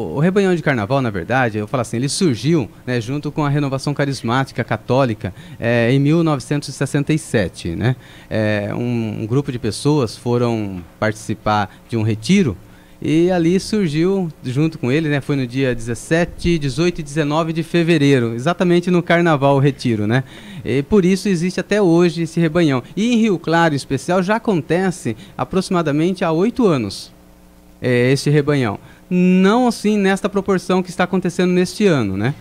O Rebanhão de Carnaval, na verdade, eu falo assim, ele surgiu né, junto com a renovação carismática católica é, em 1967. Né? É, um, um, grupo de pessoas foram participar de um retiro e ali surgiu, junto com ele, né, foi no dia 17, 18 e 19 de fevereiro, exatamente no Carnaval o Retiro. Né? E por isso existe até hoje esse rebanhão. E em Rio Claro, em especial, já acontece aproximadamente há oito anos é, este rebanhão. Não assim nesta proporção que está acontecendo neste ano, né?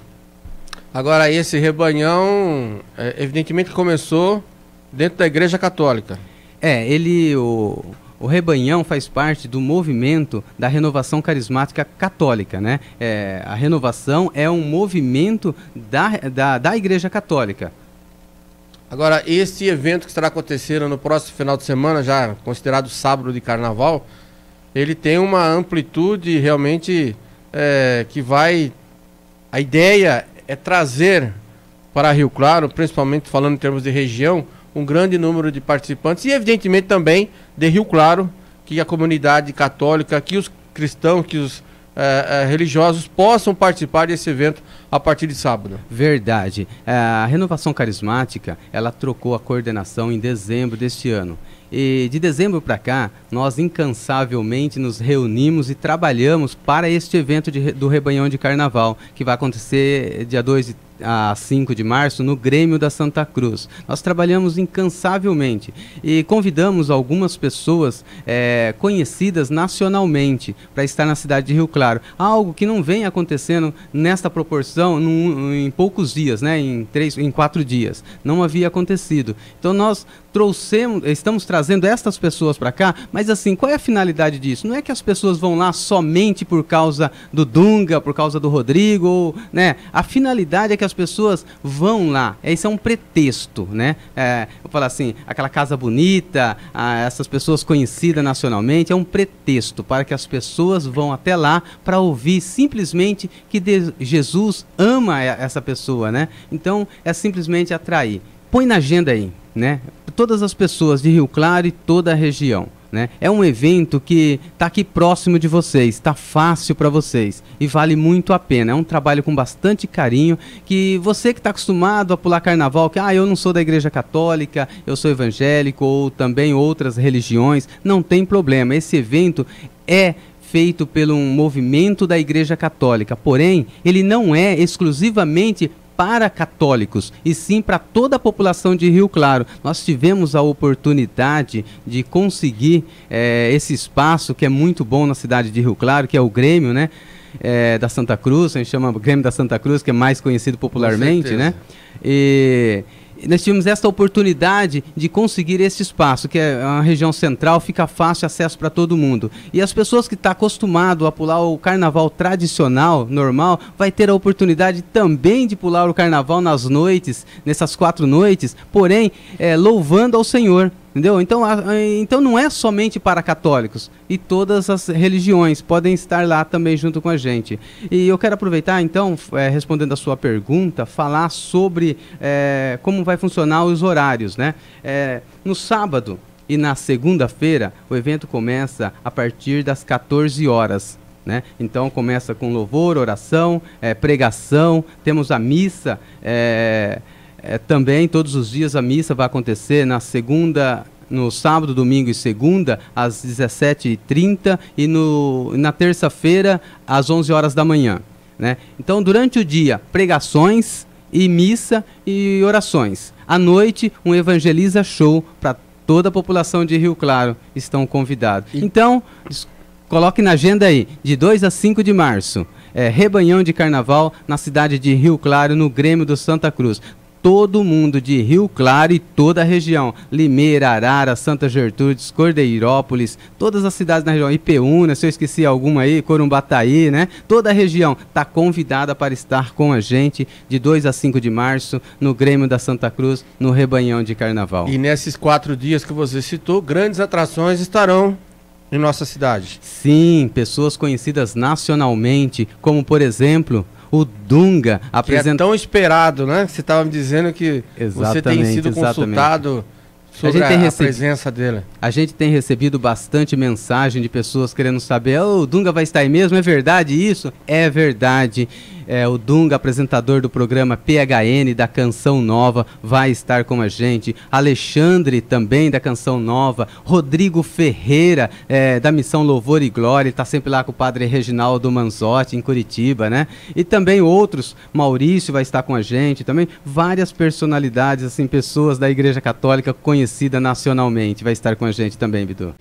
Agora, esse rebanhão, é, evidentemente, começou dentro da Igreja Católica. É, ele, o, o rebanhão faz parte do movimento da renovação carismática católica, né? É, a renovação é um movimento da, da, da Igreja Católica. Agora, esse evento que estará acontecendo no próximo final de semana, já considerado sábado de carnaval, ele tem uma amplitude realmente é, que vai. A ideia é trazer para Rio Claro, principalmente falando em termos de região, um grande número de participantes e, evidentemente, também de Rio Claro, que a comunidade católica, que os cristãos, que os é, é, religiosos possam participar desse evento a partir de sábado. Verdade. É, a renovação carismática ela trocou a coordenação em dezembro deste ano e de dezembro para cá, nós incansavelmente nos reunimos e trabalhamos para este evento de, do Rebanhão de Carnaval, que vai acontecer eh, dia 2 a 5 de março no Grêmio da Santa Cruz. Nós trabalhamos incansavelmente e convidamos algumas pessoas é, conhecidas nacionalmente para estar na cidade de Rio Claro. Algo que não vem acontecendo nesta proporção num, em poucos dias, né? em, três, em quatro dias. Não havia acontecido. Então nós trouxemos, estamos trazendo trazendo estas pessoas para cá, mas assim, qual é a finalidade disso? Não é que as pessoas vão lá somente por causa do Dunga, por causa do Rodrigo, ou, né? A finalidade é que as pessoas vão lá. Isso é um pretexto, né? É, vou falar assim, aquela casa bonita, a, essas pessoas conhecidas nacionalmente, é um pretexto para que as pessoas vão até lá para ouvir simplesmente que Jesus ama essa pessoa, né? Então, é simplesmente atrair. Põe na agenda aí, né? todas as pessoas de Rio Claro e toda a região. Né? É um evento que está aqui próximo de vocês, está fácil para vocês e vale muito a pena. É um trabalho com bastante carinho que você que está acostumado a pular carnaval, que ah, eu não sou da igreja católica, eu sou evangélico ou também outras religiões, não tem problema. Esse evento é feito pelo um movimento da Igreja Católica. Porém, ele não é exclusivamente para católicos, e sim para toda a população de Rio Claro. Nós tivemos a oportunidade de conseguir é, esse espaço que é muito bom na cidade de Rio Claro, que é o Grêmio, né? É, da Santa Cruz, a gente chama Grêmio da Santa Cruz, que é mais conhecido popularmente, né? E nós tivemos esta oportunidade de conseguir esse espaço, que é uma região central, fica fácil acesso para todo mundo. E as pessoas que estão tá acostumadas a pular o carnaval tradicional, normal, vai ter a oportunidade também de pular o carnaval nas noites, nessas quatro noites, porém, é, louvando ao Senhor Entendeu? Então, a, então não é somente para católicos. E todas as religiões podem estar lá também junto com a gente. E eu quero aproveitar, então, é, respondendo a sua pergunta, falar sobre é, como vai funcionar os horários. Né? É, no sábado e na segunda-feira, o evento começa a partir das 14 horas. Né? Então começa com louvor, oração, pregação, temos a missa é, também todos os dias a missa vai acontecer na segunda no sábado, domingo e segunda, às 17h30 e no, na terça-feira, às 11 horas da manhã. Né? Então, durante o dia, pregações e missa e orações. À noite, um evangeliza show para toda a população de Rio Claro estão convidados. E... Então, coloque na agenda aí, de 2 a 5 de março. É, rebanhão de carnaval na cidade de Rio Claro, no Grêmio do Santa Cruz todo mundo de Rio Claro e toda a região. Limeira, Arara, Santa Gertrudes, Cordeirópolis, todas as cidades na região, Ipeúna, se eu esqueci alguma aí, Corumbataí, né? Toda a região está convidada para estar com a gente de 2 a 5 de março no Grêmio da Santa Cruz, no Rebanhão de Carnaval. E nesses quatro dias que você citou, grandes atrações estarão em nossa cidade. Sim, pessoas conhecidas nacionalmente, como por exemplo o Dunga é apresenta... é tão esperado, né? Você estava me dizendo que exatamente, você tem sido consultado exatamente. sobre a, a, recebi... presença dele. A gente tem recebido bastante mensagem de pessoas querendo saber, oh, o Dunga vai estar aí mesmo? É verdade isso? É verdade. É, o Dunga, apresentador do programa PHN da Canção Nova, vai estar com a gente. Alexandre, também da Canção Nova. Rodrigo Ferreira, é, da Missão Louvor e Glória, está sempre lá com o padre Reginaldo Manzotti, em Curitiba, né? E também outros. Maurício vai estar com a gente também. Várias personalidades, assim, pessoas da Igreja Católica conhecida nacionalmente, vai estar com a gente também, Bidu.